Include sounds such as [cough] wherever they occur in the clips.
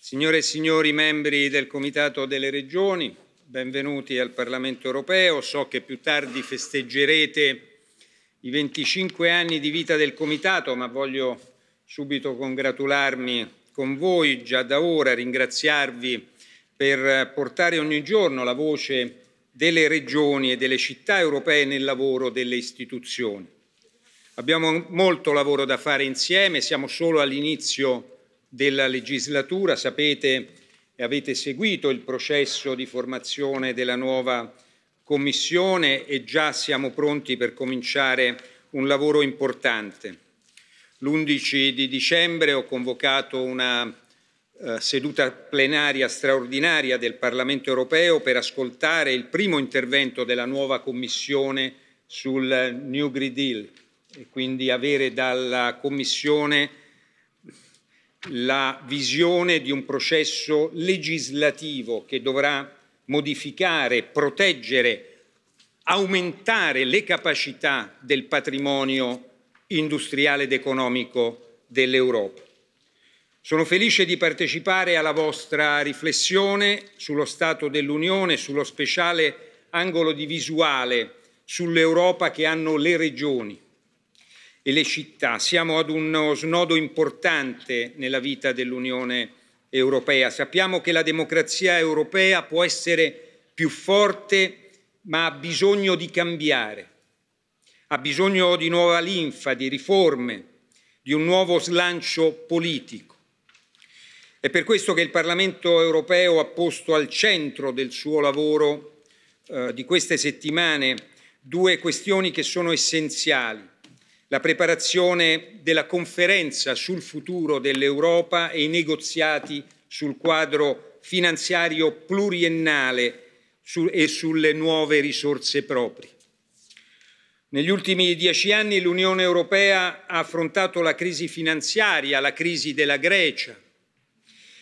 Signore e signori membri del Comitato delle Regioni, benvenuti al Parlamento europeo. So che più tardi festeggerete i 25 anni di vita del Comitato, ma voglio subito congratularmi con voi già da ora, ringraziarvi per portare ogni giorno la voce delle regioni e delle città europee nel lavoro delle istituzioni. Abbiamo molto lavoro da fare insieme, siamo solo all'inizio della legislatura. Sapete e avete seguito il processo di formazione della nuova Commissione e già siamo pronti per cominciare un lavoro importante. L'11 di dicembre ho convocato una eh, seduta plenaria straordinaria del Parlamento europeo per ascoltare il primo intervento della nuova Commissione sul New Green Deal e quindi avere dalla Commissione la visione di un processo legislativo che dovrà modificare, proteggere, aumentare le capacità del patrimonio industriale ed economico dell'Europa. Sono felice di partecipare alla vostra riflessione sullo stato dell'Unione, sullo speciale angolo di visuale, sull'Europa che hanno le regioni e le città. Siamo ad uno snodo importante nella vita dell'Unione Europea. Sappiamo che la democrazia europea può essere più forte, ma ha bisogno di cambiare. Ha bisogno di nuova linfa, di riforme, di un nuovo slancio politico. È per questo che il Parlamento europeo ha posto al centro del suo lavoro eh, di queste settimane due questioni che sono essenziali la preparazione della conferenza sul futuro dell'Europa e i negoziati sul quadro finanziario pluriennale e sulle nuove risorse proprie. Negli ultimi dieci anni l'Unione Europea ha affrontato la crisi finanziaria, la crisi della Grecia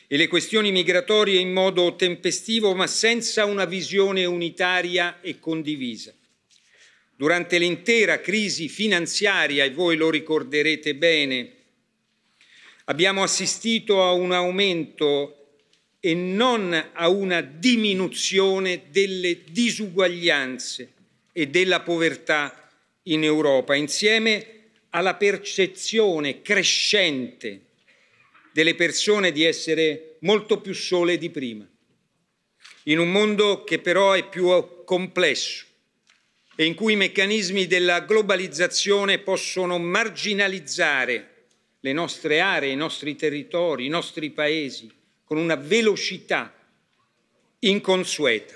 e le questioni migratorie in modo tempestivo ma senza una visione unitaria e condivisa. Durante l'intera crisi finanziaria, e voi lo ricorderete bene, abbiamo assistito a un aumento e non a una diminuzione delle disuguaglianze e della povertà in Europa, insieme alla percezione crescente delle persone di essere molto più sole di prima, in un mondo che però è più complesso e in cui i meccanismi della globalizzazione possono marginalizzare le nostre aree, i nostri territori, i nostri paesi con una velocità inconsueta.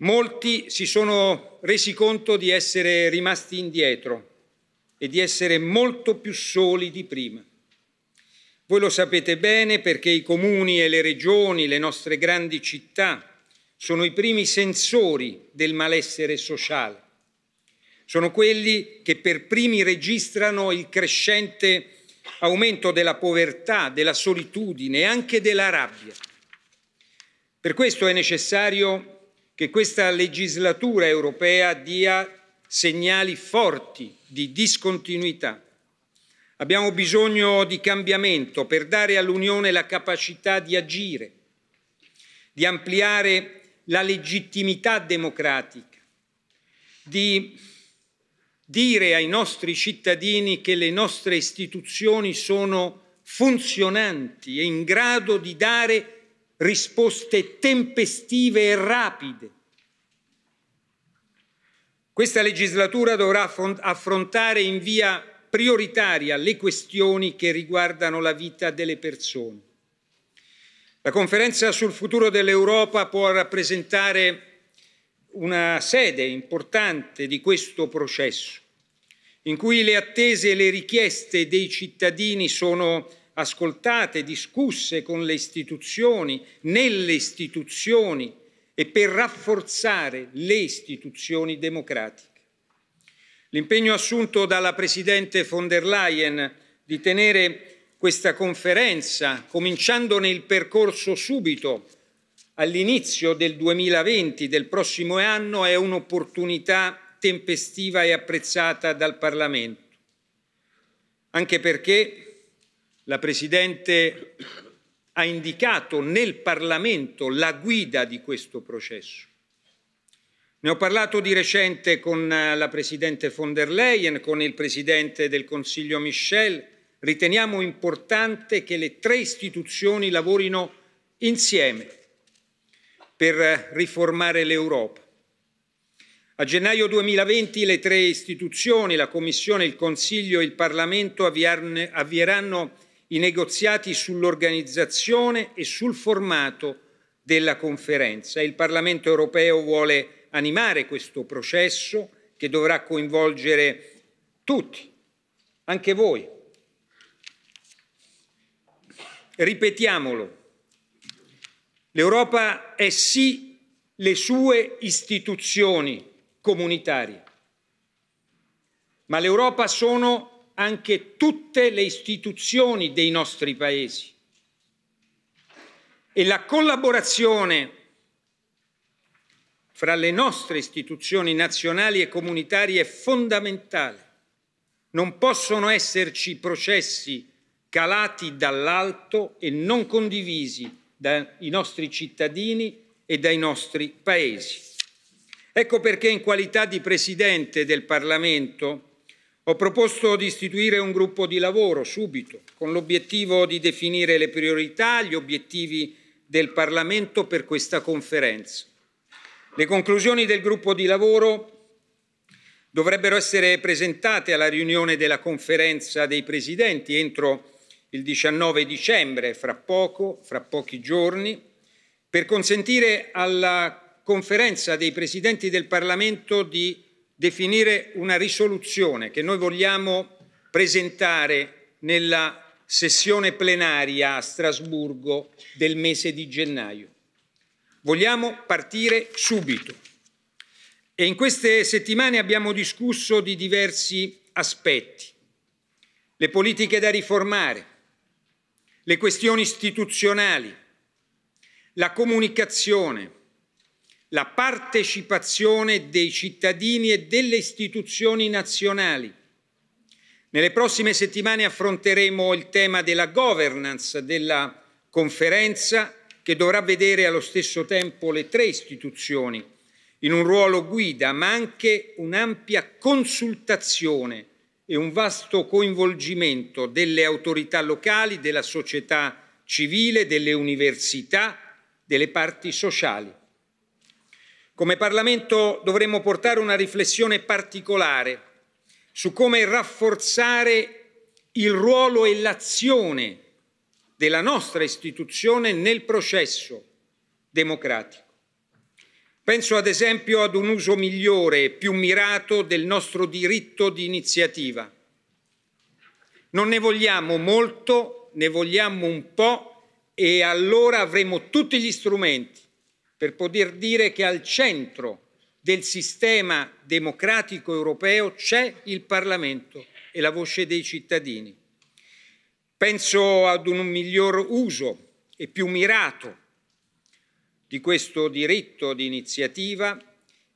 Molti si sono resi conto di essere rimasti indietro e di essere molto più soli di prima. Voi lo sapete bene perché i comuni e le regioni, le nostre grandi città, sono i primi sensori del malessere sociale. Sono quelli che per primi registrano il crescente aumento della povertà, della solitudine e anche della rabbia. Per questo è necessario che questa legislatura europea dia segnali forti di discontinuità. Abbiamo bisogno di cambiamento per dare all'Unione la capacità di agire, di ampliare la legittimità democratica, di dire ai nostri cittadini che le nostre istituzioni sono funzionanti e in grado di dare risposte tempestive e rapide. Questa legislatura dovrà affrontare in via prioritaria le questioni che riguardano la vita delle persone la conferenza sul futuro dell'Europa può rappresentare una sede importante di questo processo, in cui le attese e le richieste dei cittadini sono ascoltate, discusse con le istituzioni, nelle istituzioni e per rafforzare le istituzioni democratiche. L'impegno assunto dalla Presidente von der Leyen di tenere questa conferenza, cominciandone il percorso subito all'inizio del 2020, del prossimo anno, è un'opportunità tempestiva e apprezzata dal Parlamento, anche perché la Presidente ha indicato nel Parlamento la guida di questo processo. Ne ho parlato di recente con eh, la Presidente von der Leyen, con il Presidente del Consiglio Michel, Riteniamo importante che le tre istituzioni lavorino insieme per riformare l'Europa. A gennaio 2020 le tre istituzioni, la Commissione, il Consiglio e il Parlamento avvieranno i negoziati sull'organizzazione e sul formato della conferenza. Il Parlamento europeo vuole animare questo processo che dovrà coinvolgere tutti, anche voi, Ripetiamolo, l'Europa è sì le sue istituzioni comunitarie, ma l'Europa sono anche tutte le istituzioni dei nostri paesi e la collaborazione fra le nostre istituzioni nazionali e comunitarie è fondamentale. Non possono esserci processi calati dall'alto e non condivisi dai nostri cittadini e dai nostri paesi. Ecco perché in qualità di Presidente del Parlamento ho proposto di istituire un gruppo di lavoro subito, con l'obiettivo di definire le priorità, gli obiettivi del Parlamento per questa conferenza. Le conclusioni del gruppo di lavoro dovrebbero essere presentate alla riunione della conferenza dei Presidenti entro il 19 dicembre, fra poco, fra pochi giorni, per consentire alla conferenza dei presidenti del Parlamento di definire una risoluzione che noi vogliamo presentare nella sessione plenaria a Strasburgo del mese di gennaio. Vogliamo partire subito e in queste settimane abbiamo discusso di diversi aspetti, le politiche da riformare, le questioni istituzionali, la comunicazione, la partecipazione dei cittadini e delle istituzioni nazionali. Nelle prossime settimane affronteremo il tema della governance della conferenza che dovrà vedere allo stesso tempo le tre istituzioni in un ruolo guida, ma anche un'ampia consultazione e un vasto coinvolgimento delle autorità locali, della società civile, delle università, delle parti sociali. Come Parlamento dovremmo portare una riflessione particolare su come rafforzare il ruolo e l'azione della nostra istituzione nel processo democratico. Penso ad esempio ad un uso migliore e più mirato del nostro diritto di iniziativa. Non ne vogliamo molto, ne vogliamo un po' e allora avremo tutti gli strumenti per poter dire che al centro del sistema democratico europeo c'è il Parlamento e la voce dei cittadini. Penso ad un miglior uso e più mirato di questo diritto di iniziativa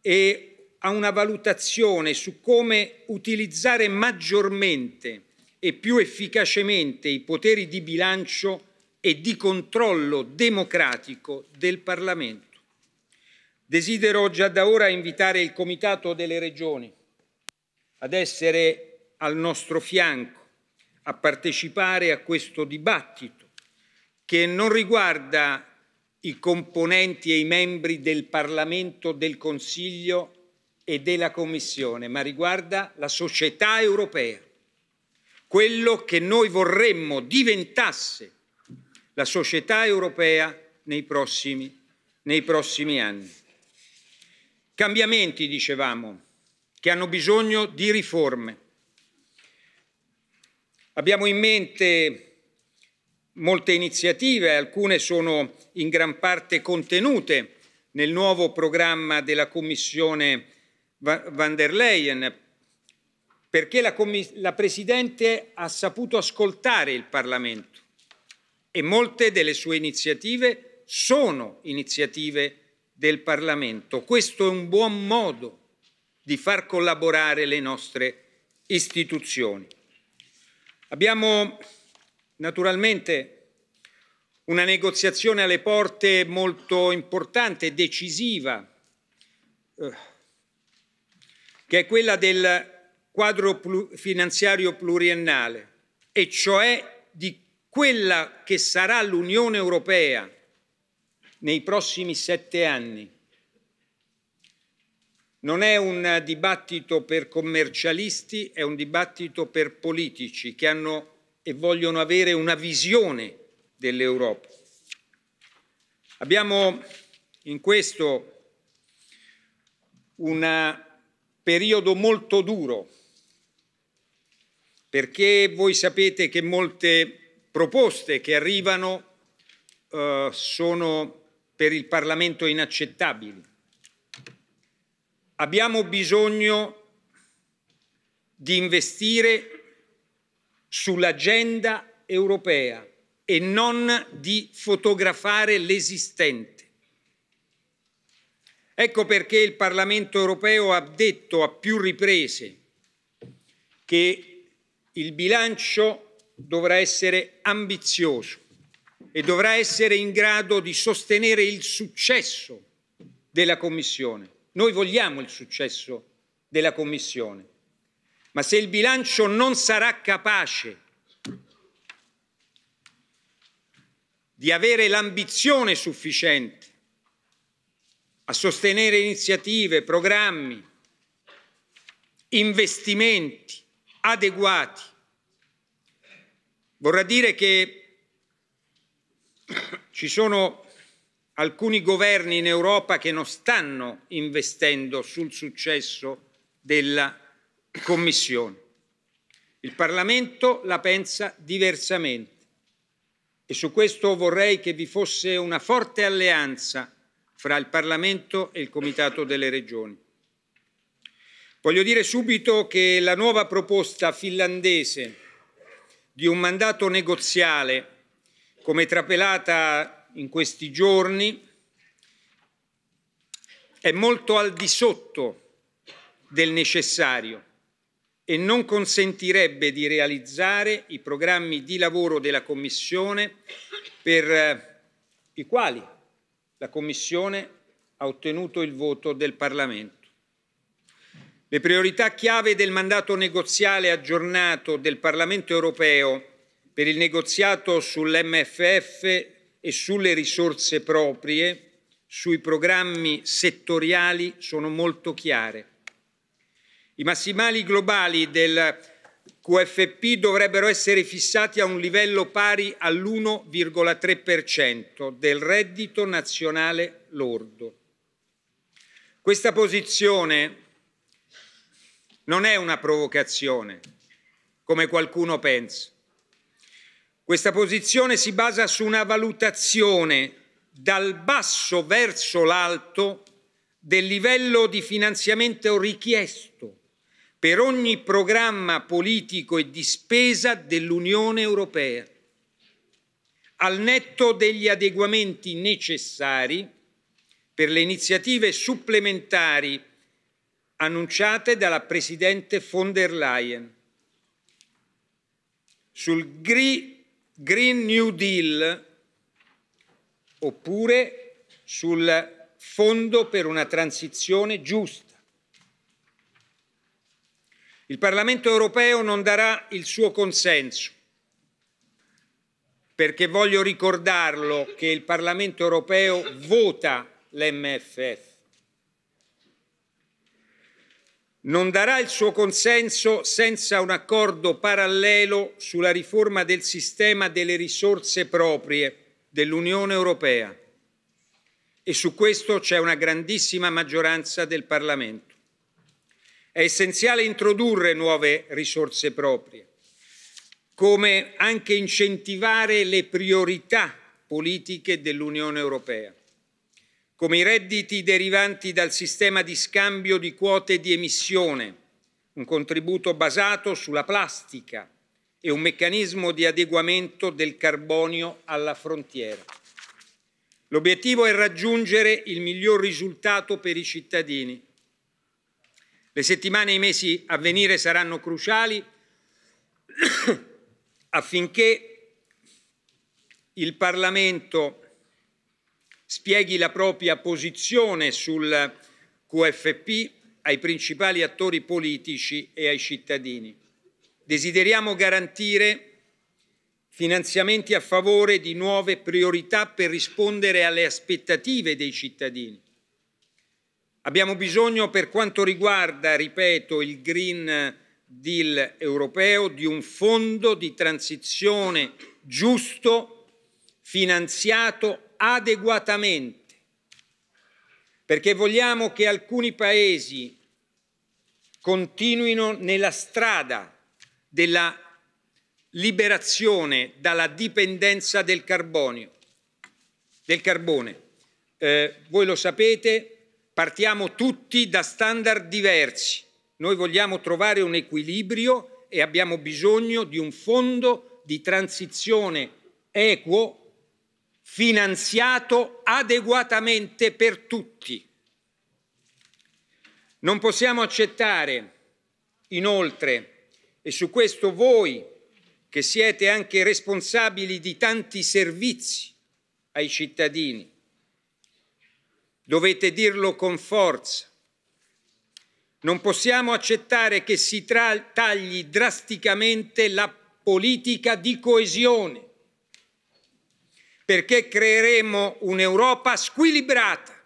e a una valutazione su come utilizzare maggiormente e più efficacemente i poteri di bilancio e di controllo democratico del Parlamento. Desidero già da ora invitare il Comitato delle Regioni ad essere al nostro fianco, a partecipare a questo dibattito che non riguarda i componenti e i membri del Parlamento, del Consiglio e della Commissione, ma riguarda la società europea, quello che noi vorremmo diventasse la società europea nei prossimi, nei prossimi anni. Cambiamenti, dicevamo, che hanno bisogno di riforme. Abbiamo in mente molte iniziative, alcune sono in gran parte contenute nel nuovo programma della Commissione van der Leyen, perché la, la, Presidente ha saputo ascoltare il Parlamento e molte delle sue iniziative sono iniziative del Parlamento. Questo è un buon modo di far collaborare le nostre istituzioni. Abbiamo Naturalmente una negoziazione alle porte molto importante, decisiva, eh, che è quella del quadro finanziario pluriennale, e cioè di quella che sarà l'Unione Europea nei prossimi sette anni. Non è un dibattito per commercialisti, è un dibattito per politici che hanno e vogliono avere una visione dell'Europa. Abbiamo in questo un periodo molto duro perché voi sapete che molte proposte che arrivano eh, sono per il Parlamento inaccettabili. Abbiamo bisogno di investire sull'agenda europea e non di fotografare l'esistente. Ecco perché il Parlamento europeo ha detto a più riprese che il bilancio dovrà essere ambizioso e dovrà essere in grado di sostenere il successo della Commissione. Noi vogliamo il successo della Commissione ma se il bilancio non sarà capace di avere l'ambizione sufficiente a sostenere iniziative, programmi, investimenti adeguati, vorrà dire che ci sono alcuni governi in Europa che non stanno investendo sul successo della Commissione. Il Parlamento la pensa diversamente e su questo vorrei che vi fosse una forte alleanza fra il Parlamento e il Comitato delle Regioni. Voglio dire subito che la nuova proposta finlandese di un mandato negoziale, come trapelata in questi giorni, è molto al di sotto del necessario e non consentirebbe di realizzare i programmi di lavoro della Commissione per eh, i quali la Commissione ha ottenuto il voto del Parlamento. Le priorità chiave del mandato negoziale aggiornato del Parlamento europeo per il negoziato sull'MFF e sulle risorse proprie, sui programmi settoriali, sono molto chiare i massimali globali del QFP dovrebbero essere fissati a un livello pari all'1,3% del reddito nazionale lordo. Questa posizione non è una provocazione, come qualcuno pensa. Questa posizione si basa su una valutazione dal basso verso l'alto del livello di finanziamento richiesto per ogni programma politico e di spesa dell'Unione Europea, al netto degli adeguamenti necessari per le iniziative supplementari annunciate dalla Presidente von der Leyen. Sul Green New Deal oppure sul Fondo per una transizione giusta il Parlamento europeo non darà il suo consenso, perché voglio ricordarlo che il Parlamento europeo vota l'MFF. Non darà il suo consenso senza un accordo parallelo sulla riforma del sistema delle risorse proprie dell'Unione europea e su questo c'è una grandissima maggioranza del Parlamento. È essenziale introdurre nuove risorse proprie, come anche incentivare le priorità politiche dell'Unione Europea, come i redditi derivanti dal sistema di scambio di quote di emissione, un contributo basato sulla plastica e un meccanismo di adeguamento del carbonio alla frontiera. L'obiettivo è raggiungere il miglior risultato per i cittadini le settimane e i mesi a venire saranno cruciali [clears throat] affinché il Parlamento spieghi la propria posizione sul QFP ai principali attori politici e ai cittadini. Desideriamo garantire finanziamenti a favore di nuove priorità per rispondere alle aspettative dei cittadini Abbiamo bisogno per quanto riguarda, ripeto, il Green Deal europeo di un fondo di transizione giusto, finanziato adeguatamente, perché vogliamo che alcuni paesi continuino nella strada della liberazione dalla dipendenza del, carbonio, del carbone. Eh, voi lo sapete, Partiamo tutti da standard diversi. Noi vogliamo trovare un equilibrio e abbiamo bisogno di un fondo di transizione equo finanziato adeguatamente per tutti. Non possiamo accettare inoltre, e su questo voi che siete anche responsabili di tanti servizi ai cittadini, Dovete dirlo con forza. Non possiamo accettare che si tagli drasticamente la politica di coesione, perché creeremo un'Europa squilibrata.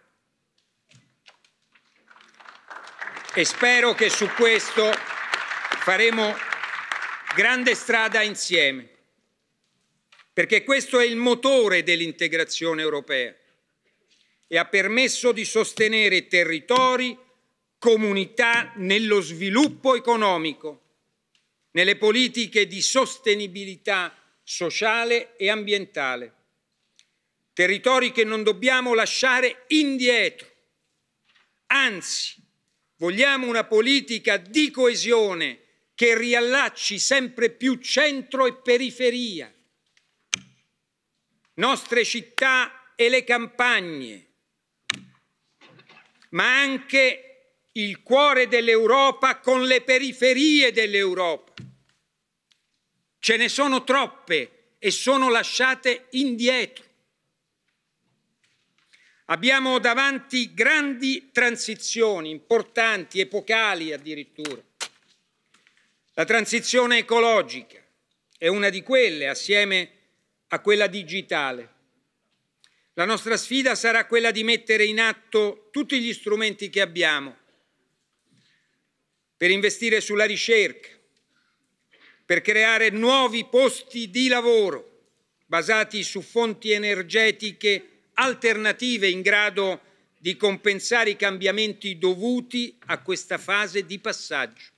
E spero che su questo faremo grande strada insieme, perché questo è il motore dell'integrazione europea e ha permesso di sostenere territori, comunità nello sviluppo economico, nelle politiche di sostenibilità sociale e ambientale. Territori che non dobbiamo lasciare indietro. Anzi, vogliamo una politica di coesione che riallacci sempre più centro e periferia, nostre città e le campagne, ma anche il cuore dell'Europa con le periferie dell'Europa. Ce ne sono troppe e sono lasciate indietro. Abbiamo davanti grandi transizioni, importanti, epocali addirittura. La transizione ecologica è una di quelle, assieme a quella digitale. La nostra sfida sarà quella di mettere in atto tutti gli strumenti che abbiamo per investire sulla ricerca, per creare nuovi posti di lavoro basati su fonti energetiche alternative in grado di compensare i cambiamenti dovuti a questa fase di passaggio.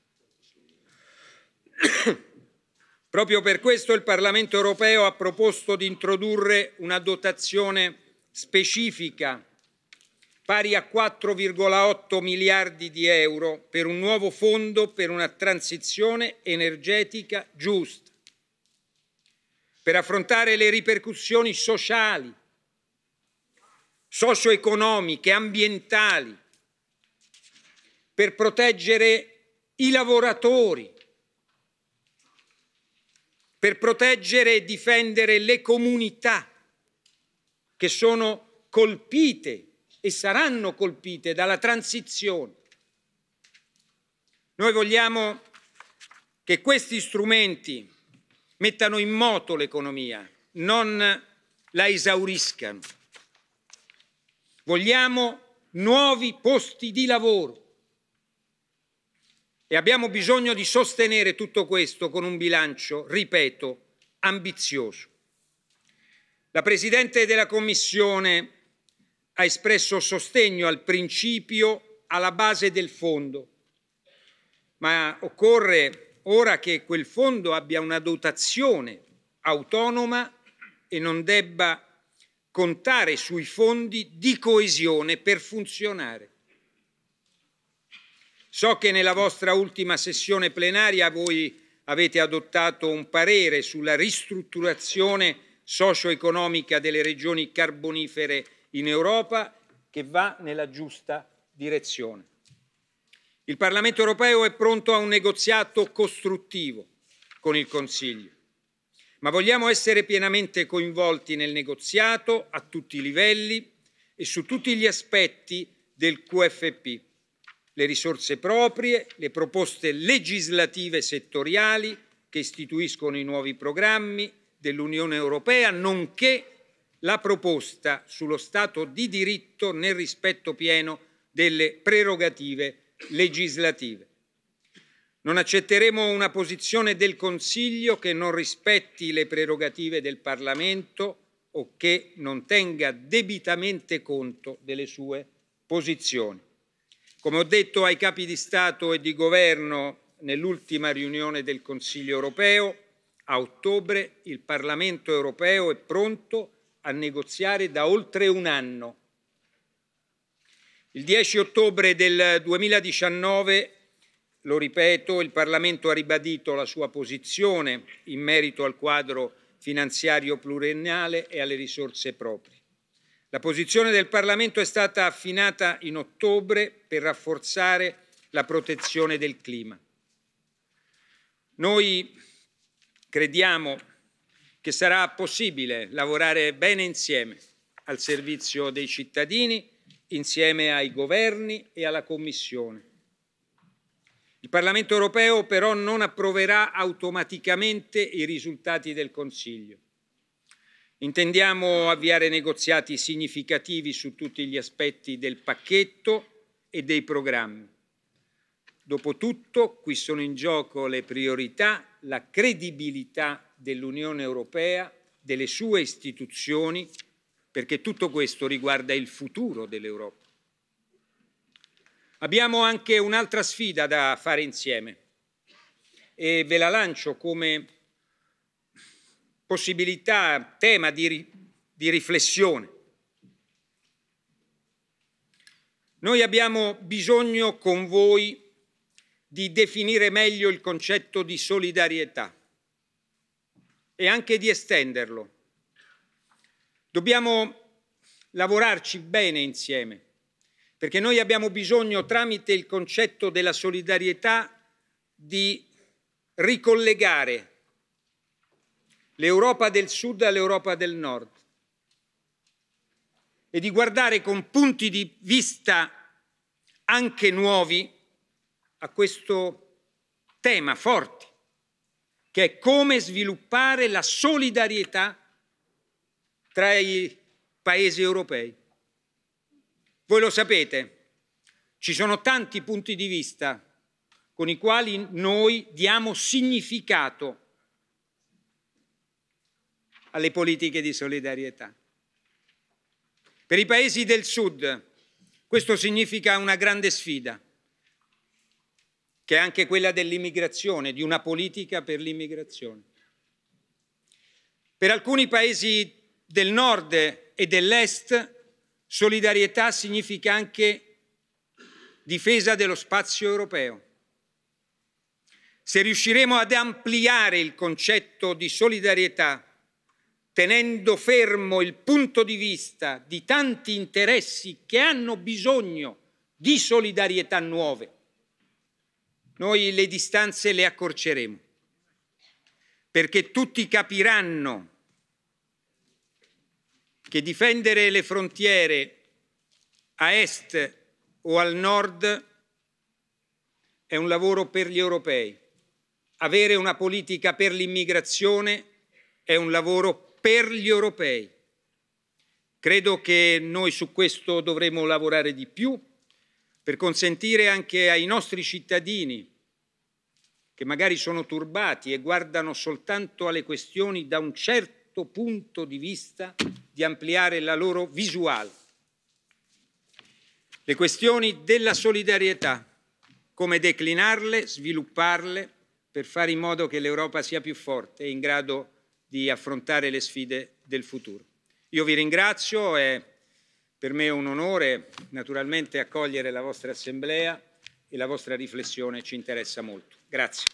Proprio per questo il Parlamento europeo ha proposto di introdurre una dotazione specifica pari a 4,8 miliardi di euro per un nuovo fondo per una transizione energetica giusta, per affrontare le ripercussioni sociali, socio-economiche, ambientali, per proteggere i lavoratori, per proteggere e difendere le comunità che sono colpite e saranno colpite dalla transizione. Noi vogliamo che questi strumenti mettano in moto l'economia, non la esauriscano. Vogliamo nuovi posti di lavoro e abbiamo bisogno di sostenere tutto questo con un bilancio, ripeto, ambizioso. La Presidente della Commissione ha espresso sostegno al principio alla base del fondo, ma occorre ora che quel fondo abbia una dotazione autonoma e non debba contare sui fondi di coesione per funzionare. So che nella vostra ultima sessione plenaria voi avete adottato un parere sulla ristrutturazione socio-economica delle regioni carbonifere in Europa che va nella giusta direzione. Il Parlamento europeo è pronto a un negoziato costruttivo con il Consiglio, ma vogliamo essere pienamente coinvolti nel negoziato a tutti i livelli e su tutti gli aspetti del QFP, le risorse proprie, le proposte legislative settoriali che istituiscono i nuovi programmi, dell'Unione Europea, nonché la proposta sullo Stato di diritto nel rispetto pieno delle prerogative legislative. Non accetteremo una posizione del Consiglio che non rispetti le prerogative del Parlamento o che non tenga debitamente conto delle sue posizioni. Come ho detto ai capi di Stato e di Governo nell'ultima riunione del Consiglio europeo, a ottobre il Parlamento europeo è pronto a negoziare da oltre un anno. Il 10 ottobre del 2019, lo ripeto, il Parlamento ha ribadito la sua posizione in merito al quadro finanziario pluriennale e alle risorse proprie. La posizione del Parlamento è stata affinata in ottobre per rafforzare la protezione del clima. Noi Crediamo che sarà possibile lavorare bene insieme al servizio dei cittadini, insieme ai governi e alla Commissione. Il Parlamento europeo però non approverà automaticamente i risultati del Consiglio. Intendiamo avviare negoziati significativi su tutti gli aspetti del pacchetto e dei programmi. Dopotutto qui sono in gioco le priorità, la credibilità dell'Unione Europea, delle sue istituzioni, perché tutto questo riguarda il futuro dell'Europa. Abbiamo anche un'altra sfida da fare insieme e ve la lancio come possibilità, tema di, di riflessione. Noi abbiamo bisogno con voi di definire meglio il concetto di solidarietà e anche di estenderlo. Dobbiamo lavorarci bene insieme, perché noi abbiamo bisogno, tramite il concetto della solidarietà, di ricollegare l'Europa del Sud all'Europa del Nord e di guardare con punti di vista anche nuovi a questo tema forte, che è come sviluppare la solidarietà tra i paesi europei. Voi lo sapete, ci sono tanti punti di vista con i quali noi diamo significato alle politiche di solidarietà. Per i paesi del Sud questo significa una grande sfida che è anche quella dell'immigrazione, di una politica per l'immigrazione. Per alcuni paesi del nord e dell'est solidarietà significa anche difesa dello spazio europeo. Se riusciremo ad ampliare il concetto di solidarietà tenendo fermo il punto di vista di tanti interessi che hanno bisogno di solidarietà nuove, noi le distanze le accorceremo, perché tutti capiranno che difendere le frontiere a est o al nord è un lavoro per gli europei. Avere una politica per l'immigrazione è un lavoro per gli europei. Credo che noi su questo dovremo lavorare di più per consentire anche ai nostri cittadini, che magari sono turbati e guardano soltanto alle questioni da un certo punto di vista, di ampliare la loro visuale. Le questioni della solidarietà, come declinarle, svilupparle per fare in modo che l'Europa sia più forte e in grado di affrontare le sfide del futuro. Io vi ringrazio e per me è un onore naturalmente accogliere la vostra assemblea e la vostra riflessione ci interessa molto. Grazie.